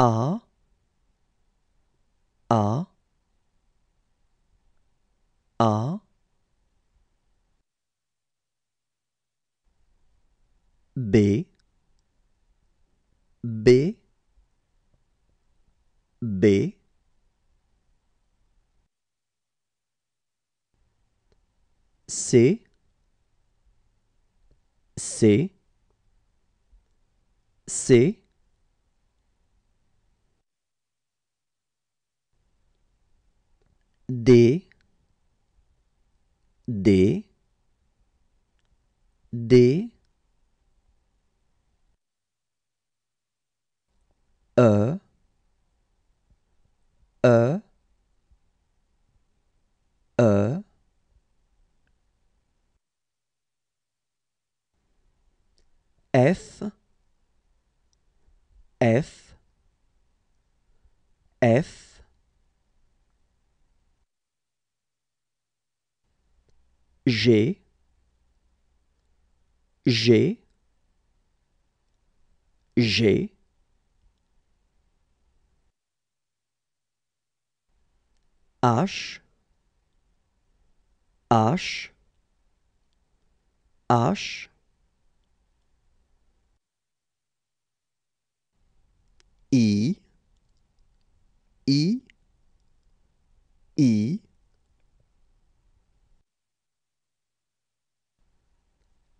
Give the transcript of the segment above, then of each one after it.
A A A B B B C C C D D D E E E F F F j'ai, j'ai, G, H, H, H, I, I, I,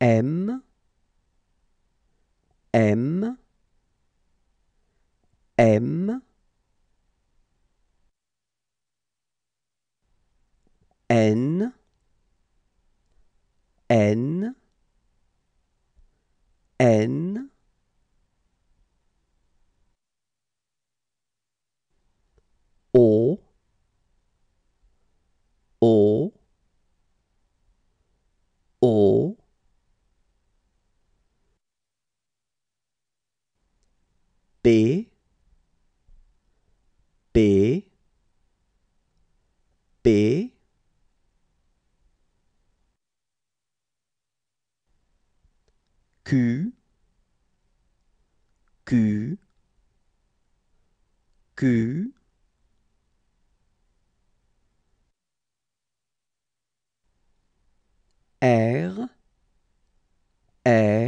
M, M, M, N, N, N, B B B Q Q Q R R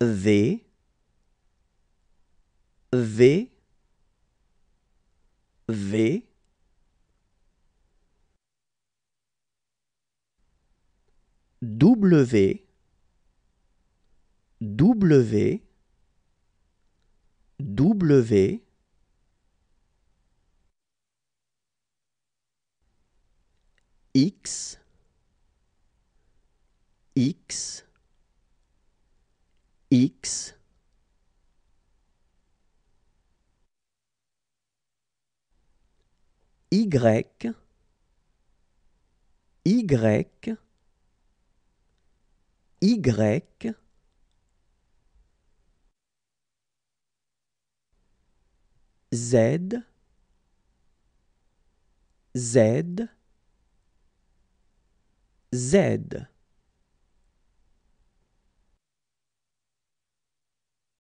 V V V W W W X X x y y y z z z